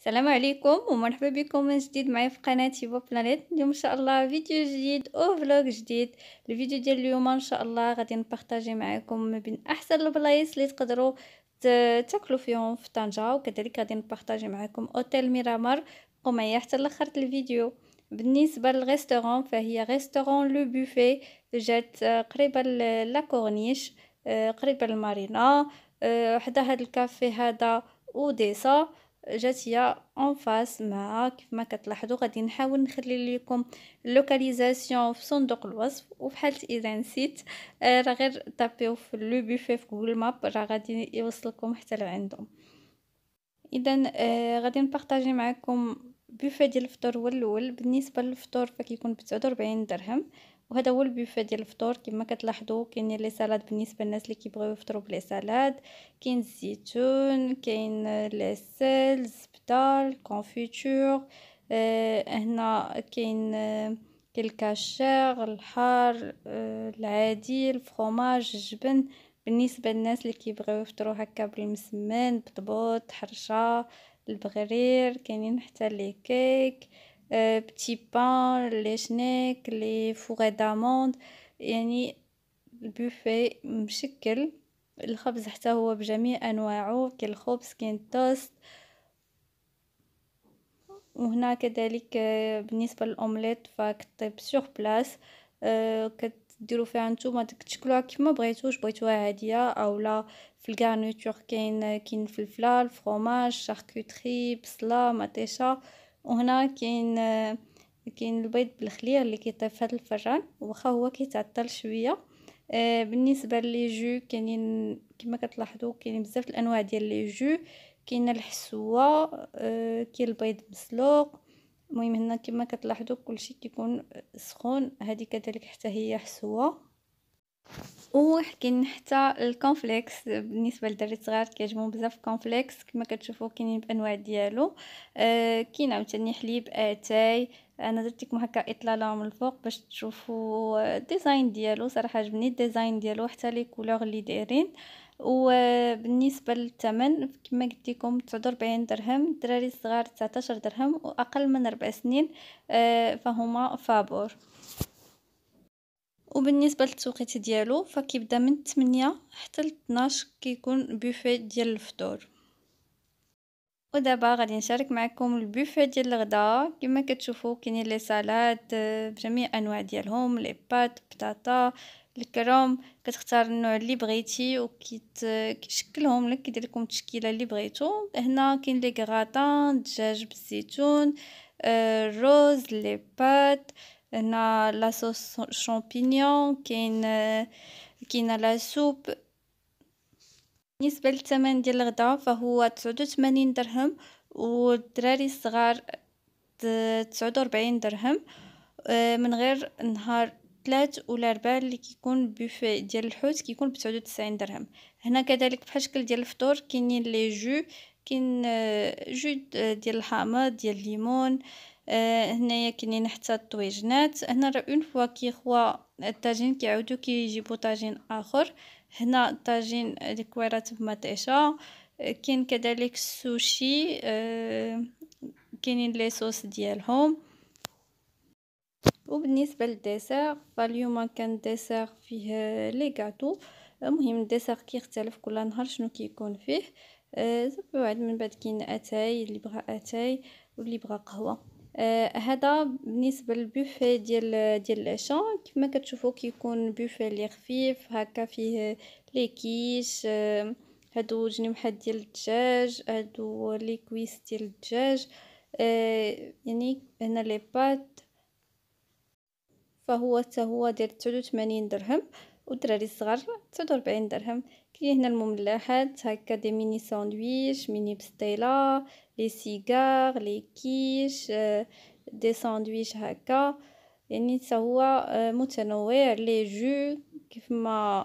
السلام عليكم ومرحبا بكم من جديد معايا في قناه هبه بلانيت اليوم ان شاء الله فيديو جديد او فلوق جديد الفيديو ديال اليوم ان شاء الله غادي نبارطاجي معاكم ما بين احسن البلايص اللي تقدروا تاكلوا فيهم في طنجه وكذلك غادي نبارطاجي معاكم اوتيل ميرامار بقوا معايا حتى لاخر الفيديو بالنسبه للريستورون فهي ريستورون لو بوفي جات آه، قريبه لا كورنيش آه، قريبه للمارينا آه، حدا هذا الكافي هذا وديسا جات هي اون فاس مع كيف ما كتلاحظوا غادي نحاول نخلي لكم اللوكاليزاسيون في صندوق الوصف وفي حاله اذا نسيت آه، راه غير تابيو في لو بوفي في جوجل ماب راه غادي يوصلكم حتى لعندهم اذا آه غادي نبارطاجي معكم بوفي ديال الفطور هو الاول بالنسبه للفطور فكيكون ب 49 درهم وهذا هو البوفيه ديال الفطور كما كتلاحظوا كاين لي سالاد بالنسبه للناس اللي كيبغيو يفطروا بلي سالاد كاين الزيتون كاين العسل الزبده الكونفيتور آه، هنا كاين آه، كاين الكاشير الحار آه، العادي الفرماج الجبن بالنسبه للناس اللي كيبغيو يفطروا هكا بالمسمن بطبوط حرشه البغرير كاينين حتى لي كيك بتي بان لي شنيك لي فوغي داموند يعني البوفي مشكل الخبز حتى هو بجميع انواعه كاين الخبز كاين توست وهنا كذلك بالنسبه للاومليت فكطيب سور بلاس كديروا فيها نتوما داك تشكلوها كيما بغيتوش بغيتوها عاديه اولا في الكارنيتور كاين كاين فلفله الفرomage شاركوتري بصله مطيشه وهنا كاين كاين البيض بالخليه اللي كيطيب في هذا الفران واخا هو كيتعطل شويه آه، بالنسبه لي جو كاينين كما كتلاحظوا كاينين بزاف الانواع ديال لي جو كاين الحسوه آه، كاين البيض مسلوق المهم هنا كما كتلاحظوا كلشي كيكون سخون هذه كذلك حتى هي حسوه وحكينا حتى الكونفليكس بالنسبه للدراري الصغار كيعجبهم بزاف الكونفليكس كما كتشوفوا كاينين بانواع ديالو آه كاين عاوتاني حليب اتاي انا درت لكم هكا اطلاله من الفوق باش تشوفوا الديزاين آه، ديالو صراحه عجبني الديزاين ديالو حتى لي كولور اللي دايرين وبالنسبه آه، للثمن كما قلت لكم 49 درهم الدراري الصغار 19 درهم واقل من 4 سنين آه فهما فابور وبالنسبه للتوقيت ديالو فكيبدا من 8 حتى ل 12 كيكون بوفي ديال الفطور ودابا غادي نشارك معكم البوفي ديال الغداء كما كتشوفوا كاينين لي سالاد آه، بجميع انواع ديالهم لي بات بطاطا الكرام كتختار النوع اللي بغيتي وكيشكلهم آه، لك كيدير لكم التشكيله اللي بغيتو هنا كاين لي غراتان دجاج بالزيتون آه، الروز لي بات هنا لاصوص شامبينيون كاين كاين لا سوب بالنسبه للثمن ديال الغدا فهو 89 درهم والدراري الصغار 49 درهم آه، من غير نهار ثلاث ولا ربع اللي كيكون بوفي ديال الحوت كيكون ب 99 درهم هنا كذلك بحال شكل ديال الفطور كاينين لي جو كاين آه، جو آه، ديال الحامض ديال الليمون آه، هنايا كاينين حتى الطويجنات هنا راه اون فوا كيخوا الطاجين كيعاودو كيجيبو طاجين اخر هنا الطاجين الكويره كويرات بمطيشة آه، كاين كذلك السوشي آه، كاينين لي صوص ديالهم وبالنسبه للديسير فاليوم كان ديسير فيه لي غاتو المهم الديسير كيختلف كل نهار شنو كيكون فيه زعما من بعد كاين اتاي اللي بغا اتاي واللي بغا قهوه آه هذا بالنسبه للبوفيه ديال ديال العشاء كما كتشوفوا كيكون بوفيه اللي خفيف هكا فيه لي كيش آه هادو جنمحات ديال الدجاج هادو لي كويس ديال الدجاج آه يعني هنا لي بات فهو حتى هو داير 89 درهم والدراري الصغار 49 درهم كاين هنا المملحات هكا دي ميني ساندويش ميني بسطيله لي سيجار لي كيش دي ساندويش هكا يعني هو متنوع لي جو كيف ما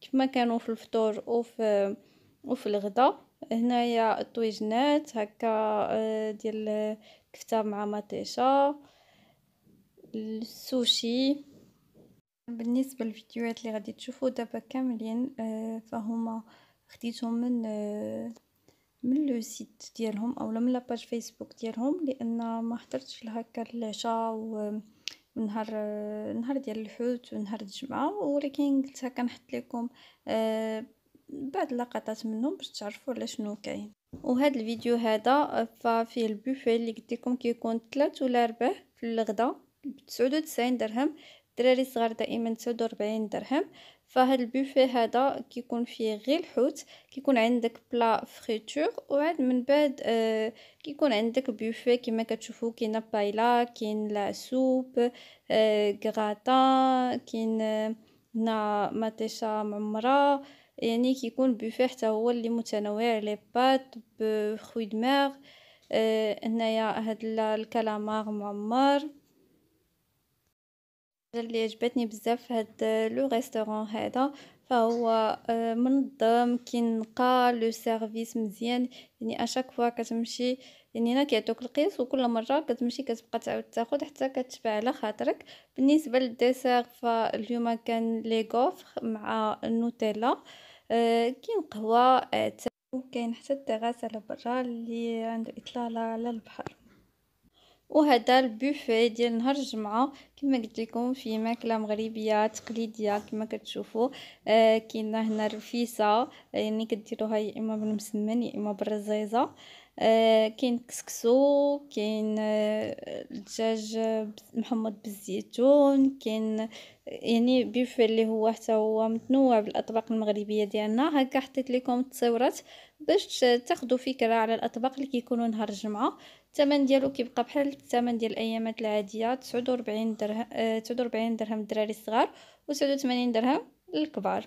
كيف ما كانوا في الفطور وفي وفي الغدا هنايا الطويجنات هكا ديال كفته مع مطيشه السوشي بالنسبه للفيديوهات اللي غادي تشوفوا دابا كاملين فهما خديتهم من من لو سيت ديالهم اولا من لاباج فيسبوك ديالهم لان ما حضرتش لهكا العشاء و نهار نهار ديال الحوت ونهار الجمعه ولكن قلت هكا نحط لكم آه، بعض اللقطات منهم باش تعرفوا على شنو كاين وهذا الفيديو هذا آه، ففي البوفيه اللي قلت لكم كيكون 3 ولا 4 في الغدا ب 99 درهم الدراري الصغار دائما 49 درهم فهاد البوفي هذا كيكون فيه غير الحوت كيكون عندك بلا فريتور وعاد من بعد آه كيكون عندك بوفي كما كتشوفوا كاين بايلا كاين لا سوب آه كاين آه، هنا ماتيشا معمره يعني كيكون بوفيه حتى هو اللي متنوع لي بات بخوي دماغ آه، هنايا آه هاد الكلامار معمر اللي عجبتني بزاف في هاد آه، لو ريستوران هذا فهو آه، منظم كينقى لو سيرفيس مزيان يعني اشاك فوا كتمشي يعني هنا كيعطوك القياس وكل مره كتمشي كتبقى تعاود تاخذ حتى كتشبع على خاطرك بالنسبه للديسير فاليوم كان لي غوفر مع النوتيلا أه كاين قهوه آه، وكاين حتى التغاسه على برا اللي عنده اطلاله على البحر وهذا البوفي ديال نهار الجمعه كما قلت لكم في ماكله مغربيه تقليديه كما كتشوفوا آه كاينه هنا الرفيسه يعني كديروها يا اما بالمسمن يا اما بالرزيزه آه كاين كسكسو كاين آه، الدجاج محمد بالزيتون كاين يعني بوفي اللي هو حتى هو متنوع بالاطباق المغربيه ديالنا هكا حطيت لكم التصويرات باش تاخذوا فكره على الاطباق اللي كيكونوا نهار الجمعه الثمن ديالو كيبقى بحال الثمن ديال الايامات العاديه 49 درهم 49 آه، درهم للدراري الصغار و89 درهم الكبار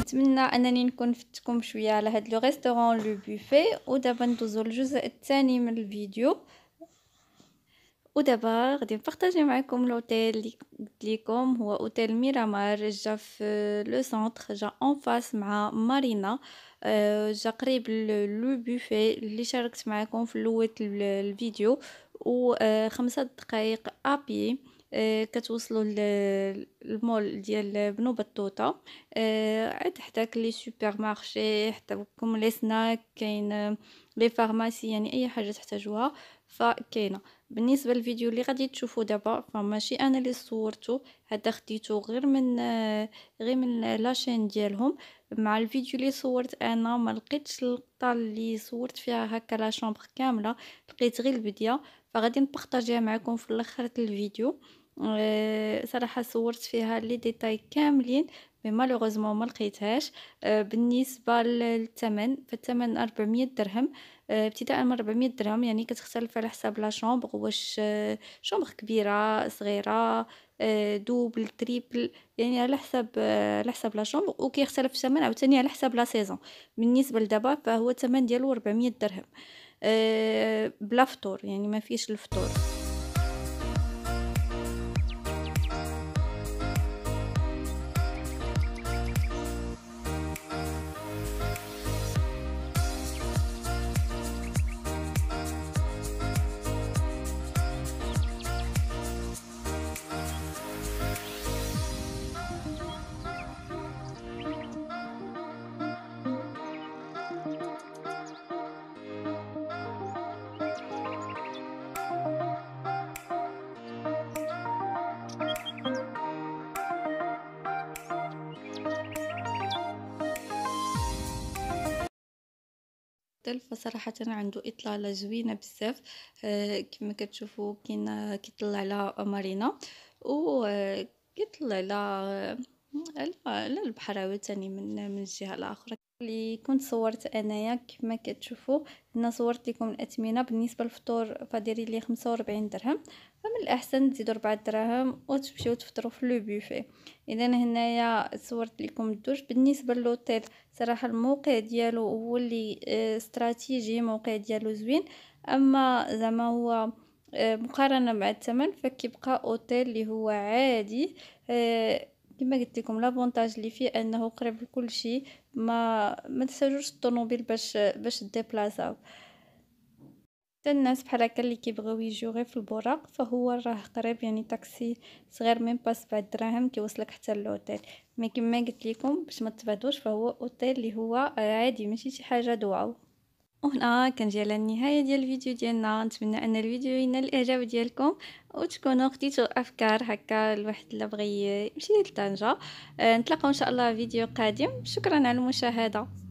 نتمنى انني نكون فتكم شويه على هاد لو ريستوران لو بوفيه ودابا ندوزو للجزء الثاني من الفيديو ودابا غادي نبارطاجي معكم لوتيل اللي قلت لكم هو اوتيل ميرامار جا في لو سونتر جا اون فاس مع مارينا جا قريب لو بوفي اللي شاركت معكم في الاول الفيديو و خمسة دقائق ابي كتوصلوا للمول ديال بنو بطوطه عاد حداك لي سوبر مارشي حتى بكم لي سناك كاين لي فارماسي يعني اي حاجه تحتاجوها فكاينه بالنسبه للفيديو اللي غادي تشوفوا دابا فماشي انا اللي صورته هذا خديته غير من غير من لاشين ديالهم مع الفيديو اللي صورت انا ما لقيتش اللقطه اللي صورت فيها هكا لا شومبر كامله لقيت غير البداية فغادي نبارطاجيها معكم في الاخر الفيديو أه، صراحه صورت فيها لي ديتاي كاملين مي مالوغوزمون ما لقيتهاش آه، بالنسبه للثمن فالثمن 400 درهم آه، ابتداء من 400 درهم يعني كتختلف على حساب لا شومبر واش آه، شومبر كبيره صغيره دوبل تريبل يعني على حساب على حساب لا شومبر وكيختلف الثمن عاوتاني على حساب لا سيزون بالنسبه لدابا فهو الثمن ديالو 400 درهم بلا فطور يعني ما فيش الفطور مختلف فصراحة عنده إطلالة زوينة بزاف آه، كما كتشوفوا كاين كيطلع على مارينا وكيطلع آه، على على آه، البحر عاوتاني من من الجهه الاخرى اللي كنت صورت انايا كما كتشوفوا هنا صورت لكم الاثمنه بالنسبه للفطور فديري لي 45 درهم فمن الاحسن تزيدوا 4 دراهم وتمشيو تفطروا في لو بوفي اذا هنايا صورت لكم الدوش بالنسبه للوتيل صراحه الموقع ديالو هو اللي آه، استراتيجي الموقع ديالو زوين اما زعما هو آه، مقارنه مع الثمن فكيبقى اوتيل اللي هو عادي آه، كما قلت لكم لافونتاج اللي فيه انه قريب لكل شيء ما ما تحتاجوش الطوموبيل باش باش ديبلاصاو حتى الناس بحال هكا اللي كيبغيو يجيو غير في البراق فهو راه قريب يعني طاكسي صغير من باس سبع دراهم كيوصلك حتى للوتيل مي كما قلت لكم باش ما تبعدوش فهو اوتيل اللي هو عادي ماشي شي حاجه دواو وهنا كنجي على النهايه ديال الفيديو ديالنا نتمنى ان الفيديو ينال الاعجاب ديالكم وتكونوا خديتوا افكار هكا الواحد اللي بغى يمشي لطنجه آه، نتلاقاو ان شاء الله فيديو قادم شكرا على المشاهده